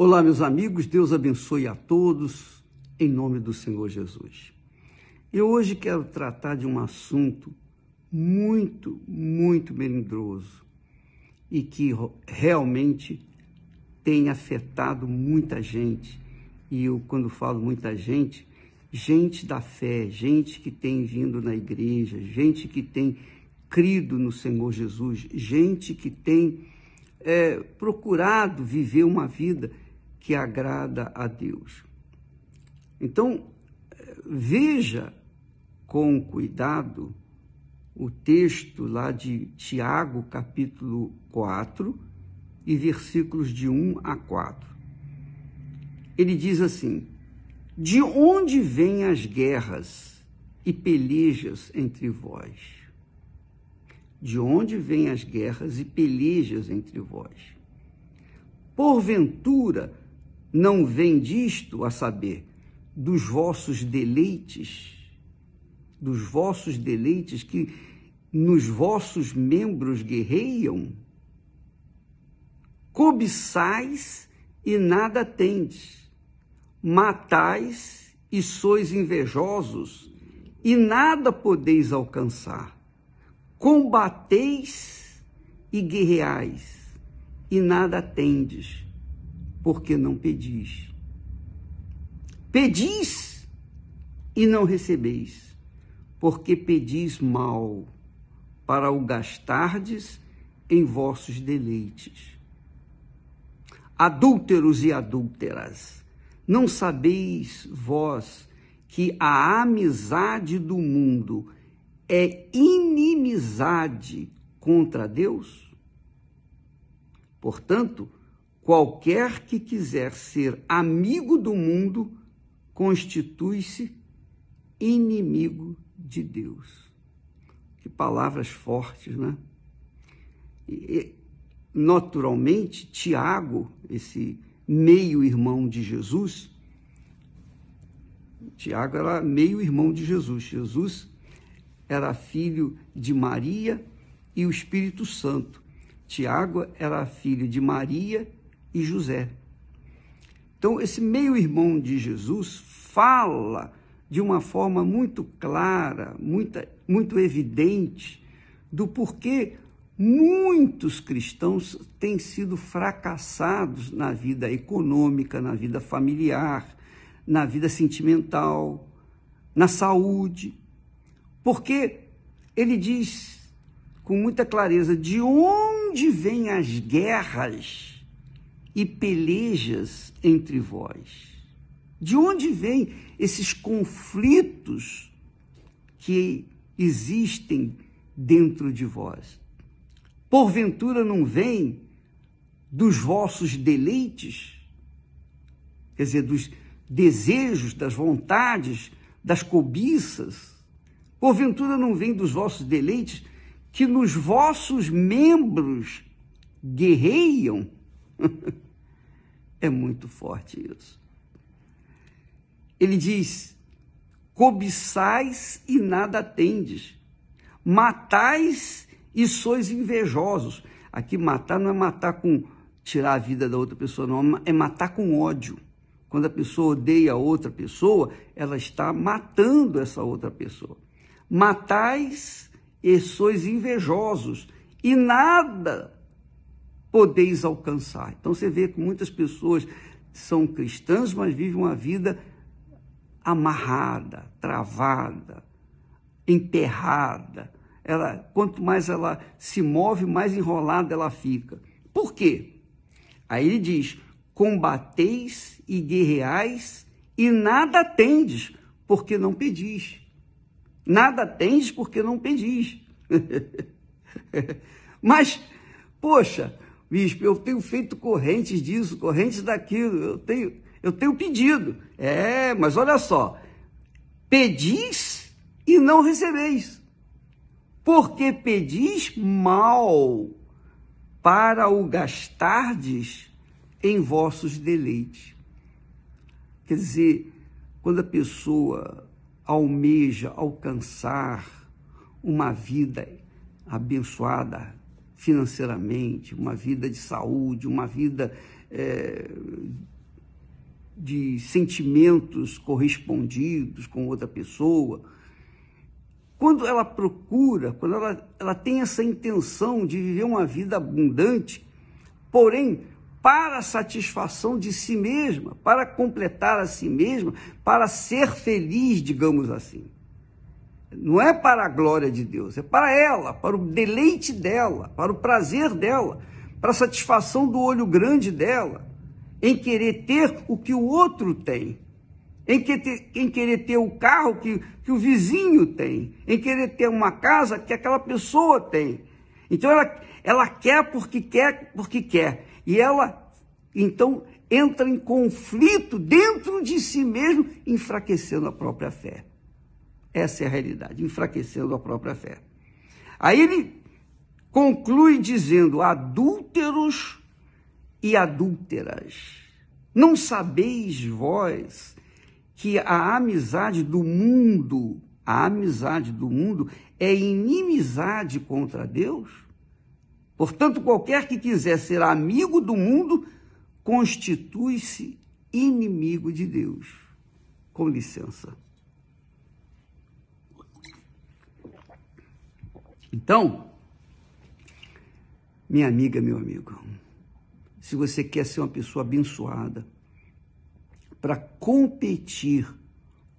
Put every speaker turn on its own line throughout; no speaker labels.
Olá, meus amigos, Deus abençoe a todos, em nome do Senhor Jesus. Eu hoje quero tratar de um assunto muito, muito melindroso e que realmente tem afetado muita gente. E eu, quando falo muita gente, gente da fé, gente que tem vindo na igreja, gente que tem crido no Senhor Jesus, gente que tem é, procurado viver uma vida que agrada a Deus. Então, veja com cuidado o texto lá de Tiago, capítulo 4, e versículos de 1 a 4. Ele diz assim: De onde vêm as guerras e pelejas entre vós? De onde vêm as guerras e pelejas entre vós? Porventura, não vem disto, a saber, dos vossos deleites, dos vossos deleites que nos vossos membros guerreiam? Cobiçais e nada tendes, matais e sois invejosos e nada podeis alcançar, combateis e guerreais e nada tendes porque não pedis. Pedis e não recebeis, porque pedis mal, para o gastardes em vossos deleites. Adúlteros e adúlteras, não sabeis vós que a amizade do mundo é inimizade contra Deus? Portanto, Qualquer que quiser ser amigo do mundo constitui-se inimigo de Deus. Que palavras fortes, né? E, naturalmente, Tiago, esse meio-irmão de Jesus, Tiago era meio-irmão de Jesus. Jesus era filho de Maria e o Espírito Santo. Tiago era filho de Maria e José. Então, esse meio-irmão de Jesus fala de uma forma muito clara, muito, muito evidente, do porquê muitos cristãos têm sido fracassados na vida econômica, na vida familiar, na vida sentimental, na saúde. Porque ele diz com muita clareza de onde vêm as guerras e pelejas entre vós? De onde vêm esses conflitos que existem dentro de vós? Porventura não vêm dos vossos deleites? Quer dizer, dos desejos, das vontades, das cobiças? Porventura não vem dos vossos deleites que nos vossos membros guerreiam? É muito forte isso. Ele diz: cobiçais e nada tendes, matais e sois invejosos. Aqui matar não é matar com tirar a vida da outra pessoa, não, é matar com ódio. Quando a pessoa odeia a outra pessoa, ela está matando essa outra pessoa. Matais e sois invejosos, e nada podeis alcançar. Então você vê que muitas pessoas são cristãs, mas vivem uma vida amarrada, travada, emperrada. Ela, quanto mais ela se move, mais enrolada ela fica. Por quê? Aí ele diz: combateis e guerreais e nada tendes, porque não pedis. Nada tendes porque não pedis. mas, poxa, bispo, eu tenho feito correntes disso, correntes daquilo, eu tenho, eu tenho pedido. É, mas olha só, pedis e não recebeis, porque pedis mal para o gastardes em vossos deleites. Quer dizer, quando a pessoa almeja alcançar uma vida abençoada, financeiramente, uma vida de saúde, uma vida é, de sentimentos correspondidos com outra pessoa. Quando ela procura, quando ela, ela tem essa intenção de viver uma vida abundante, porém, para a satisfação de si mesma, para completar a si mesma, para ser feliz, digamos assim não é para a glória de Deus, é para ela, para o deleite dela, para o prazer dela, para a satisfação do olho grande dela, em querer ter o que o outro tem, em, que ter, em querer ter o carro que, que o vizinho tem, em querer ter uma casa que aquela pessoa tem. Então ela, ela quer porque quer, porque quer. E ela, então, entra em conflito dentro de si mesmo, enfraquecendo a própria fé. Essa é a realidade, enfraquecendo a própria fé. Aí ele conclui dizendo: adúlteros e adúlteras, não sabeis vós que a amizade do mundo, a amizade do mundo é inimizade contra Deus? Portanto, qualquer que quiser ser amigo do mundo constitui-se inimigo de Deus. Com licença. Então, minha amiga, meu amigo, se você quer ser uma pessoa abençoada, para competir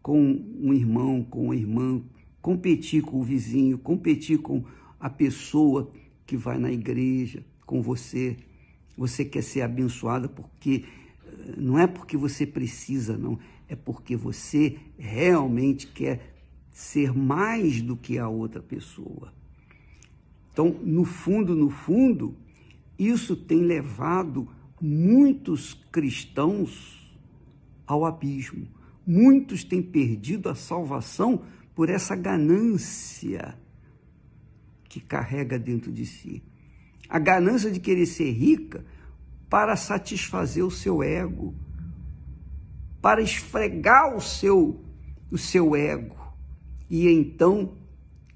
com um irmão, com uma irmã, competir com o vizinho, competir com a pessoa que vai na igreja com você. Você quer ser abençoada porque eh, não é porque você precisa, não, é porque você realmente quer ser mais do que a outra pessoa. Então, no fundo, no fundo, isso tem levado muitos cristãos ao abismo. Muitos têm perdido a salvação por essa ganância que carrega dentro de si. A ganância de querer ser rica para satisfazer o seu ego, para esfregar o seu o seu ego. E então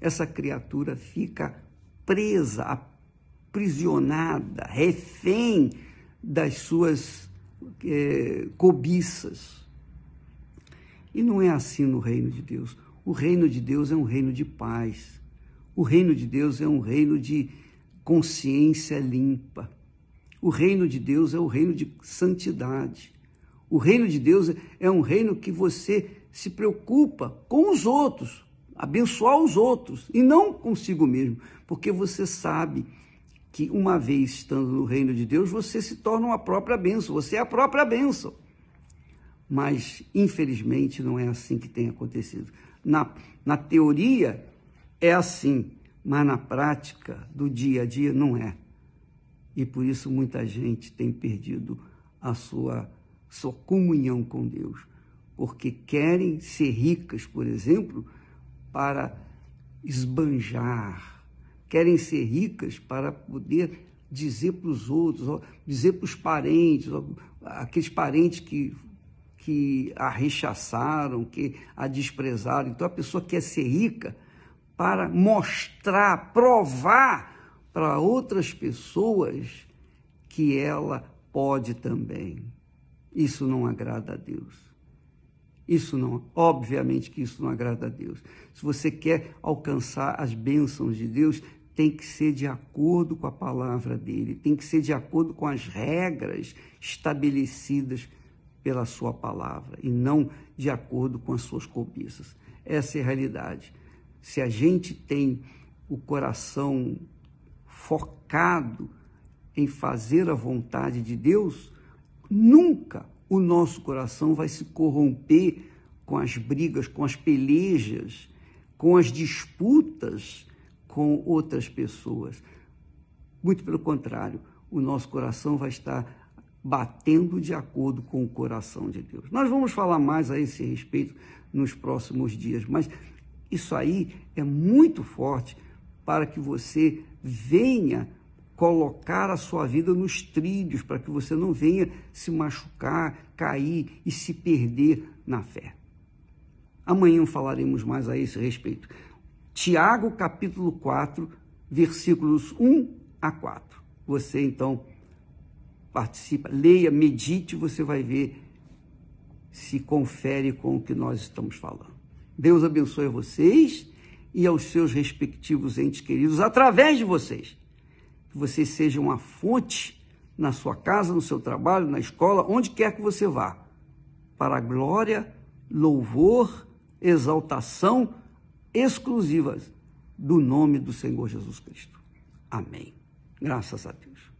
essa criatura fica presa, aprisionada, refém das suas é, cobiças. E não é assim no reino de Deus. O reino de Deus é um reino de paz. O reino de Deus é um reino de consciência limpa. O reino de Deus é o reino de santidade. O reino de Deus é um reino que você se preocupa com os outros, abençoar os outros e não consigo mesmo, porque você sabe que uma vez estando no reino de Deus, você se torna uma própria bênção, você é a própria bênção. Mas, infelizmente, não é assim que tem acontecido. Na, na teoria é assim, mas na prática do dia a dia não é. E por isso muita gente tem perdido a sua, sua comunhão com Deus, porque querem ser ricas, por exemplo, para esbanjar, querem ser ricas para poder dizer para os outros, dizer para os parentes, aqueles parentes que, que a rechaçaram, que a desprezaram. Então a pessoa quer ser rica para mostrar, provar para outras pessoas que ela pode também. Isso não agrada a Deus. Isso não, obviamente que isso não agrada a Deus. Se você quer alcançar as bênçãos de Deus, tem que ser de acordo com a palavra dele, tem que ser de acordo com as regras estabelecidas pela sua palavra e não de acordo com as suas cobiças. Essa é a realidade. Se a gente tem o coração focado em fazer a vontade de Deus, nunca o nosso coração vai se corromper com as brigas, com as pelejas, com as disputas com outras pessoas. Muito pelo contrário, o nosso coração vai estar batendo de acordo com o coração de Deus. Nós vamos falar mais a esse respeito nos próximos dias, mas isso aí é muito forte para que você venha colocar a sua vida nos trilhos para que você não venha se machucar, cair e se perder na fé. Amanhã falaremos mais a esse respeito. Tiago, capítulo 4, versículos 1 a 4. Você então participa, leia, medite, você vai ver se confere com o que nós estamos falando. Deus abençoe vocês e aos seus respectivos entes queridos através de vocês que você seja uma fonte na sua casa, no seu trabalho, na escola, onde quer que você vá, para a glória, louvor, exaltação exclusivas do nome do Senhor Jesus Cristo. Amém. Graças a Deus.